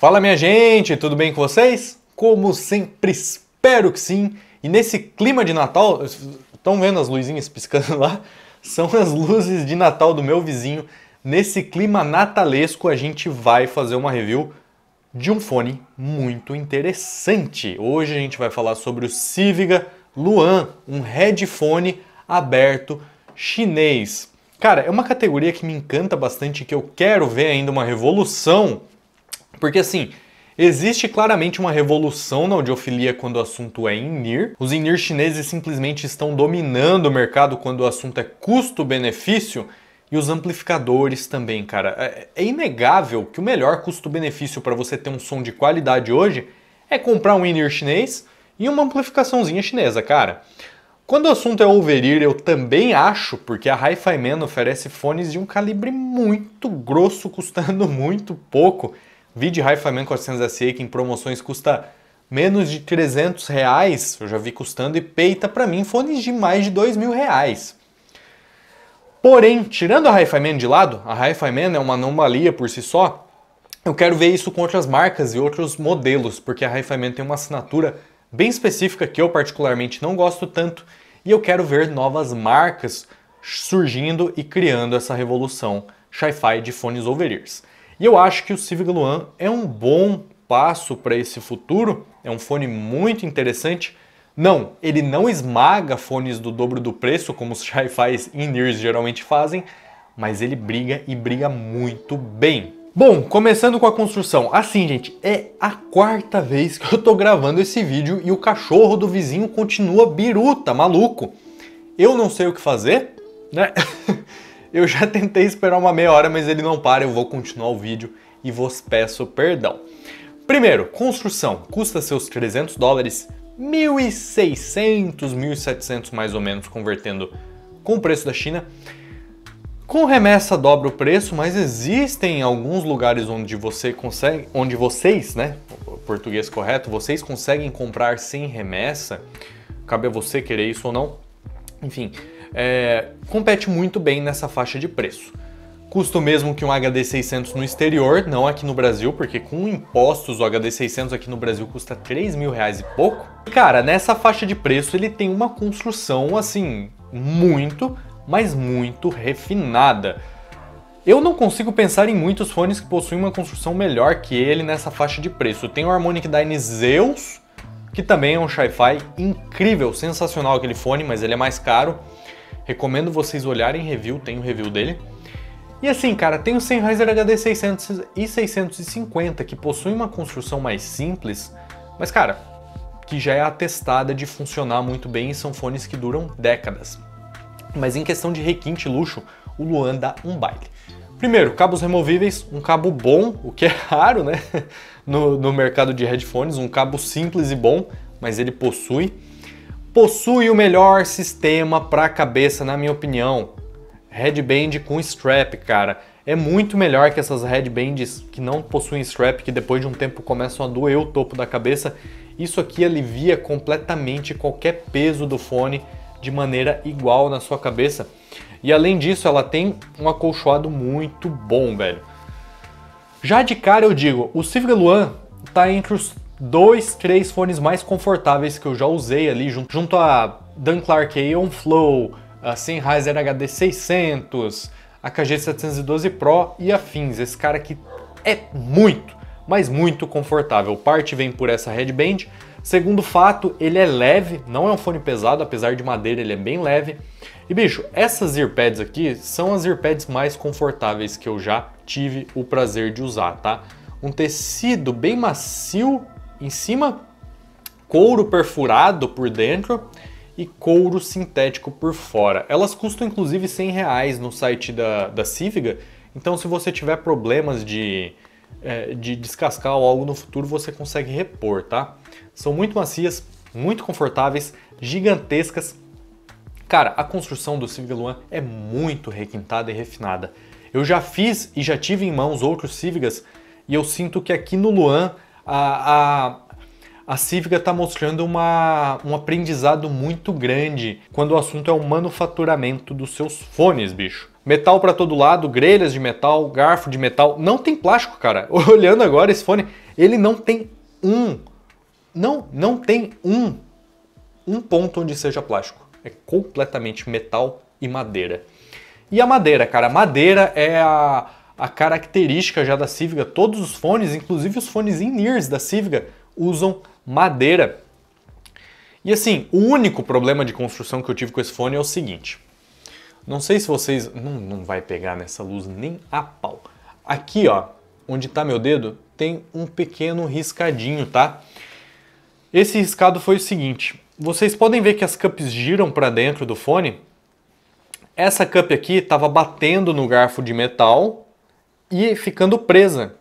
Fala minha gente, tudo bem com vocês? Como sempre, espero que sim. E nesse clima de Natal, estão vendo as luzinhas piscando lá? São as luzes de Natal do meu vizinho. Nesse clima natalesco, a gente vai fazer uma review de um fone muito interessante. Hoje a gente vai falar sobre o Civiga Luan, um headphone aberto chinês. Cara, é uma categoria que me encanta bastante que eu quero ver ainda uma revolução porque assim, Existe claramente uma revolução na audiofilia quando o assunto é in-ear. Os in-ear chineses simplesmente estão dominando o mercado quando o assunto é custo-benefício. E os amplificadores também, cara. É, é inegável que o melhor custo-benefício para você ter um som de qualidade hoje é comprar um in-ear chinês e uma amplificaçãozinha chinesa, cara. Quando o assunto é over-ear, eu também acho, porque a Hi-Fi Man oferece fones de um calibre muito grosso, custando muito pouco Vide Hi-Fi 400 SE que em promoções custa menos de 300 reais, eu já vi custando e peita para mim fones de mais de 2 mil reais. Porém, tirando a Hi-Fi Man de lado, a Hi-Fi Man é uma anomalia por si só, eu quero ver isso com outras marcas e outros modelos, porque a Hi-Fi Man tem uma assinatura bem específica que eu particularmente não gosto tanto e eu quero ver novas marcas surgindo e criando essa revolução Hi-Fi de fones over-ears. E eu acho que o Civic Luan é um bom passo para esse futuro, é um fone muito interessante. Não, ele não esmaga fones do dobro do preço, como os Hi-Fi's in-ears geralmente fazem, mas ele briga e briga muito bem. Bom, começando com a construção. Assim, gente, é a quarta vez que eu tô gravando esse vídeo e o cachorro do vizinho continua biruta, maluco. Eu não sei o que fazer, né? Eu já tentei esperar uma meia hora, mas ele não para, eu vou continuar o vídeo e vos peço perdão. Primeiro, construção custa seus 300 dólares, 1.600, 1.700 mais ou menos, convertendo com o preço da China. Com remessa dobra o preço, mas existem alguns lugares onde você consegue, onde vocês, né, português correto, vocês conseguem comprar sem remessa. Cabe a você querer isso ou não. Enfim, é, compete muito bem nessa faixa de preço. Custa o mesmo que um HD600 no exterior, não aqui no Brasil, porque com impostos o HD600 aqui no Brasil custa 3 mil reais e pouco. Cara, nessa faixa de preço ele tem uma construção assim, muito, mas muito refinada. Eu não consigo pensar em muitos fones que possuem uma construção melhor que ele nessa faixa de preço. Tem o Harmonic Dyne Zeus, que também é um shi fi incrível, sensacional aquele fone, mas ele é mais caro. Recomendo vocês olharem review, tem o um review dele. E assim, cara, tem o Sennheiser HD600 e 650 que possui uma construção mais simples, mas cara, que já é atestada de funcionar muito bem e são fones que duram décadas. Mas em questão de requinte e luxo, o Luan dá um baile. Primeiro, cabos removíveis, um cabo bom, o que é raro né? no, no mercado de headphones, um cabo simples e bom, mas ele possui possui o melhor sistema para cabeça, na minha opinião. Headband com strap, cara. É muito melhor que essas headbands que não possuem strap, que depois de um tempo começam a doer o topo da cabeça. Isso aqui alivia completamente qualquer peso do fone de maneira igual na sua cabeça. E além disso, ela tem um acolchoado muito bom, velho. Já de cara eu digo, o Civic Luan tá entre os dois, três fones mais confortáveis que eu já usei ali junto, junto a Clark Aeon Flow, a Sennheiser HD600, a KG712 Pro e a Fins. Esse cara aqui é muito, mas muito confortável. Parte vem por essa headband. Segundo fato, ele é leve, não é um fone pesado, apesar de madeira ele é bem leve. E bicho, essas earpads aqui são as earpads mais confortáveis que eu já tive o prazer de usar, tá? Um tecido bem macio em cima, couro perfurado por dentro e couro sintético por fora. Elas custam inclusive 100 reais no site da, da Civiga, então se você tiver problemas de, é, de descascar ou algo no futuro, você consegue repor, tá? São muito macias, muito confortáveis, gigantescas. Cara, a construção do Civic Luan é muito requintada e refinada. Eu já fiz e já tive em mãos outros Civigas e eu sinto que aqui no Luan a, a a Cívica está mostrando uma, um aprendizado muito grande quando o assunto é o manufaturamento dos seus fones, bicho. Metal para todo lado, grelhas de metal, garfo de metal, não tem plástico, cara. Olhando agora esse fone, ele não tem um, não, não tem um, um ponto onde seja plástico. É completamente metal e madeira. E a madeira, cara, a madeira é a a característica já da Civica. Todos os fones, inclusive os fones in-ears da Civica, usam madeira. E assim, o único problema de construção que eu tive com esse fone é o seguinte. Não sei se vocês... Não, não vai pegar nessa luz nem a pau. Aqui, ó, onde está meu dedo, tem um pequeno riscadinho, tá? Esse riscado foi o seguinte. Vocês podem ver que as cups giram para dentro do fone. Essa cup aqui estava batendo no garfo de metal e ficando presa.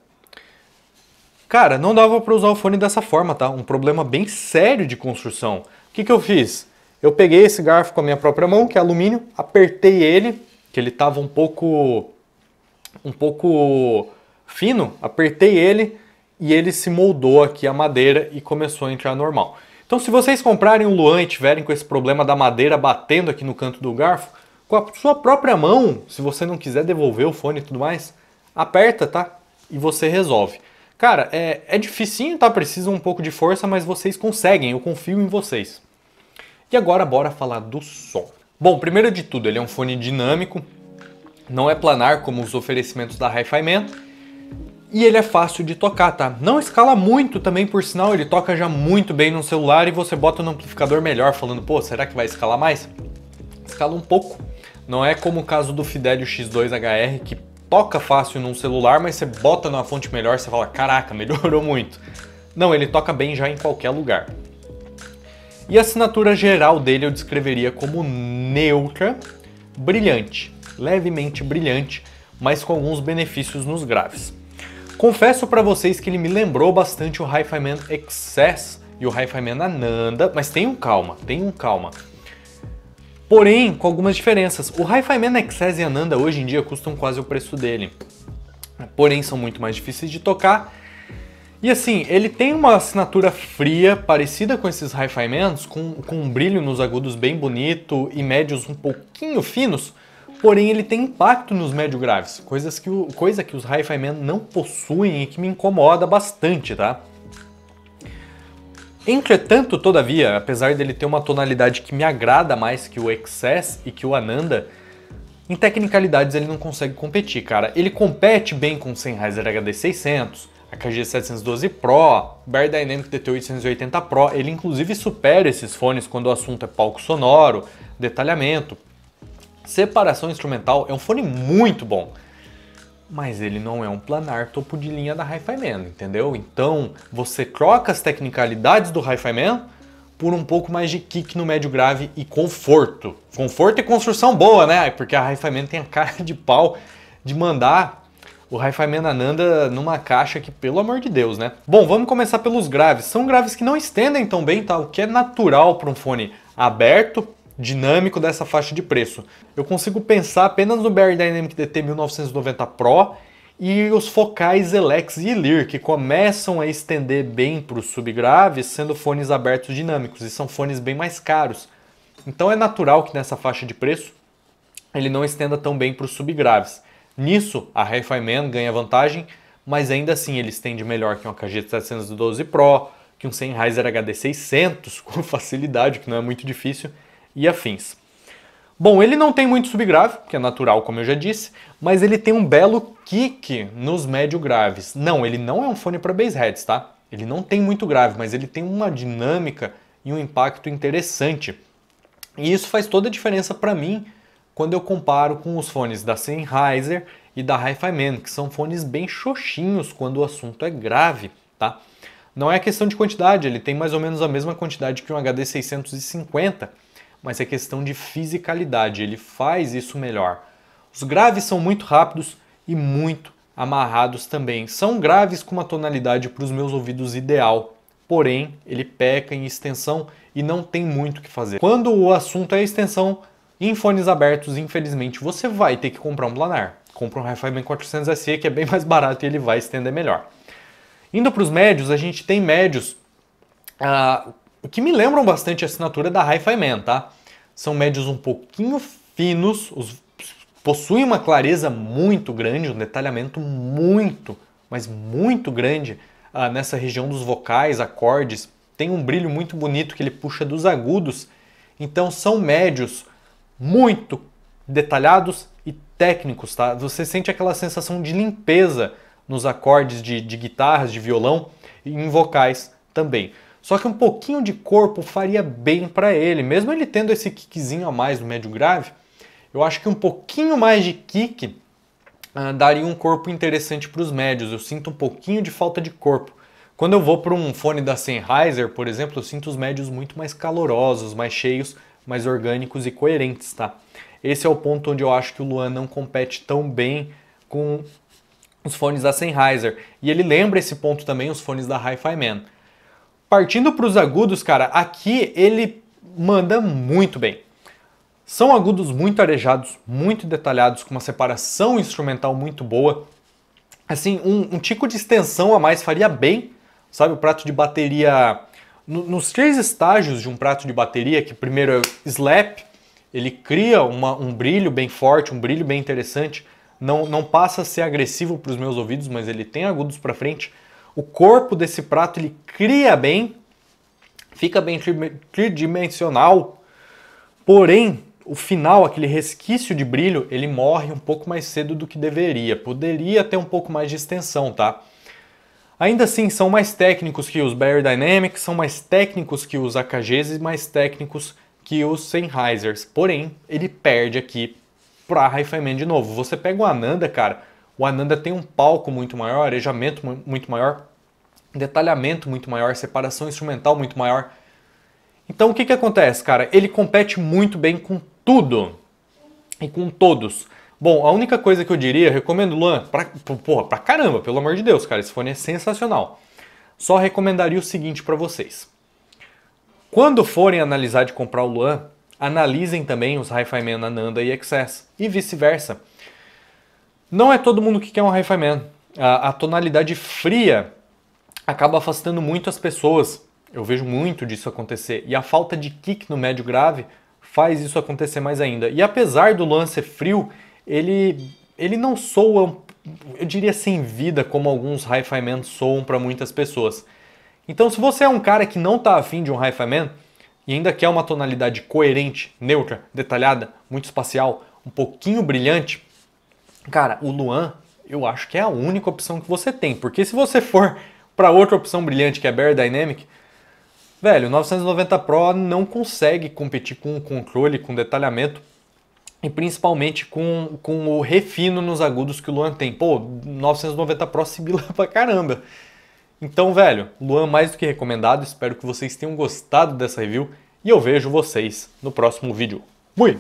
Cara, não dava para usar o fone dessa forma, tá? Um problema bem sério de construção. O que, que eu fiz? Eu peguei esse garfo com a minha própria mão, que é alumínio, apertei ele, que ele estava um pouco um pouco fino, apertei ele e ele se moldou aqui a madeira e começou a entrar normal. Então se vocês comprarem o Luan e tiverem com esse problema da madeira batendo aqui no canto do garfo, com a sua própria mão, se você não quiser devolver o fone e tudo mais, aperta, tá? E você resolve. Cara, é, é dificinho, tá? Precisa um pouco de força, mas vocês conseguem, eu confio em vocês. E agora bora falar do som. Bom, primeiro de tudo, ele é um fone dinâmico, não é planar como os oferecimentos da Hi-Fi Man, e ele é fácil de tocar, tá? Não escala muito também, por sinal, ele toca já muito bem no celular e você bota no amplificador melhor, falando, pô, será que vai escalar mais? Escala um pouco. Não é como o caso do Fidelio X2 HR, que toca fácil num celular, mas você bota numa fonte melhor, você fala, caraca, melhorou muito. Não, ele toca bem já em qualquer lugar. E a assinatura geral dele eu descreveria como neutra, brilhante, levemente brilhante, mas com alguns benefícios nos graves. Confesso para vocês que ele me lembrou bastante o Hi-Fi Man Excess e o Hi-Fi Man Ananda, mas tenham calma, tenham calma porém com algumas diferenças. O Hi-Fi Man Nexus e Ananda hoje em dia custam quase o preço dele, porém são muito mais difíceis de tocar. E assim, ele tem uma assinatura fria, parecida com esses Hi-Fi Mans, com, com um brilho nos agudos bem bonito e médios um pouquinho finos, porém ele tem impacto nos médio graves, coisas que coisa que os Hi-Fi Man não possuem e que me incomoda bastante, tá? Entretanto, todavia, apesar dele ter uma tonalidade que me agrada mais que o Excess e que o Ananda, em tecnicalidades ele não consegue competir, cara. Ele compete bem com o Sennheiser HD600, a KG712 Pro, Bear Dynamic DT880 Pro, ele inclusive supera esses fones quando o assunto é palco sonoro, detalhamento. Separação instrumental é um fone muito bom mas ele não é um planar topo de linha da Hi-Fi Man, entendeu? Então, você troca as tecnicalidades do Hi-Fi Man por um pouco mais de kick no médio grave e conforto. Conforto e construção boa, né? Porque a Hi-Fi Man tem a cara de pau de mandar o Hi-Fi Man Ananda numa caixa que, pelo amor de Deus, né? Bom, vamos começar pelos graves. São graves que não estendem tão bem, tá? O que é natural para um fone aberto, dinâmico dessa faixa de preço. Eu consigo pensar apenas no Bear Dynamic DT 1990 Pro e os focais Elex e Lear, que começam a estender bem para os subgraves, sendo fones abertos dinâmicos, e são fones bem mais caros. Então é natural que nessa faixa de preço ele não estenda tão bem para os subgraves. Nisso, a Hi-Fi Man ganha vantagem, mas ainda assim ele estende melhor que um KG 712 Pro, que um Sennheiser HD 600 com facilidade, que não é muito difícil, e afins. Bom, ele não tem muito subgrave, que é natural, como eu já disse, mas ele tem um belo kick nos médio graves. Não, ele não é um fone para bass heads, tá? Ele não tem muito grave, mas ele tem uma dinâmica e um impacto interessante. E isso faz toda a diferença para mim quando eu comparo com os fones da Sennheiser e da Hi-Fi Man, que são fones bem xoxinhos quando o assunto é grave, tá? Não é questão de quantidade, ele tem mais ou menos a mesma quantidade que um HD 650, mas é questão de fisicalidade, ele faz isso melhor. Os graves são muito rápidos e muito amarrados também. São graves com uma tonalidade para os meus ouvidos ideal, porém ele peca em extensão e não tem muito o que fazer. Quando o assunto é extensão, em fones abertos, infelizmente, você vai ter que comprar um planar. Compra um Hi-Fi Band 400 SE que é bem mais barato e ele vai estender melhor. Indo para os médios, a gente tem médios ah, que me lembram bastante a assinatura da Hi-Fi Man, tá? São médios um pouquinho finos, os, possuem uma clareza muito grande, um detalhamento muito, mas muito grande ah, nessa região dos vocais, acordes. Tem um brilho muito bonito que ele puxa dos agudos. Então são médios muito detalhados e técnicos, tá? Você sente aquela sensação de limpeza nos acordes de, de guitarras, de violão e em vocais também. Só que um pouquinho de corpo faria bem para ele, mesmo ele tendo esse kickzinho a mais do médio grave. Eu acho que um pouquinho mais de kick uh, daria um corpo interessante para os médios. Eu sinto um pouquinho de falta de corpo. Quando eu vou para um fone da Sennheiser, por exemplo, eu sinto os médios muito mais calorosos, mais cheios, mais orgânicos e coerentes, tá? Esse é o ponto onde eu acho que o Luan não compete tão bem com os fones da Sennheiser. E ele lembra esse ponto também os fones da Hi-Fi Man. Partindo para os agudos, cara, aqui ele manda muito bem. São agudos muito arejados, muito detalhados, com uma separação instrumental muito boa. Assim, um, um tico de extensão a mais faria bem, sabe? O prato de bateria. No, nos três estágios de um prato de bateria, que primeiro é o slap, ele cria uma, um brilho bem forte, um brilho bem interessante. Não, não passa a ser agressivo para os meus ouvidos, mas ele tem agudos para frente o corpo desse prato ele cria bem, fica bem tridimensional, porém o final, aquele resquício de brilho, ele morre um pouco mais cedo do que deveria. Poderia ter um pouco mais de extensão, tá? Ainda assim, são mais técnicos que os Barry Dynamics, são mais técnicos que os AKGs e mais técnicos que os Sennheisers. Porém, ele perde aqui pra Hi-Fi Man de novo. Você pega o Ananda, cara, o Ananda tem um palco muito maior, arejamento muito maior, detalhamento muito maior, separação instrumental muito maior. Então o que, que acontece, cara? Ele compete muito bem com tudo e com todos. Bom, a única coisa que eu diria, recomendo, Luan, pra, porra, pra caramba, pelo amor de Deus, cara, esse fone é sensacional. Só recomendaria o seguinte para vocês. Quando forem analisar de comprar o Luan, analisem também os Hi-Fi Man Ananda e Excess, e vice-versa. Não é todo mundo que quer um Hi-Fi Man. A, a tonalidade fria acaba afastando muito as pessoas. Eu vejo muito disso acontecer. E a falta de kick no médio grave faz isso acontecer mais ainda. E apesar do lance frio, ele, ele não soa, eu diria sem vida, como alguns Hi-Fi Man soam para muitas pessoas. Então, se você é um cara que não está afim de um Hi-Fi Man e ainda quer uma tonalidade coerente, neutra, detalhada, muito espacial, um pouquinho brilhante, Cara, o Luan, eu acho que é a única opção que você tem, porque se você for para outra opção brilhante que é a Bear Dynamic, velho, o 990 Pro não consegue competir com o controle, com o detalhamento e principalmente com, com o refino nos agudos que o Luan tem. Pô, 990 Pro sibila pra caramba. Então, velho, Luan mais do que recomendado. Espero que vocês tenham gostado dessa review e eu vejo vocês no próximo vídeo. Fui!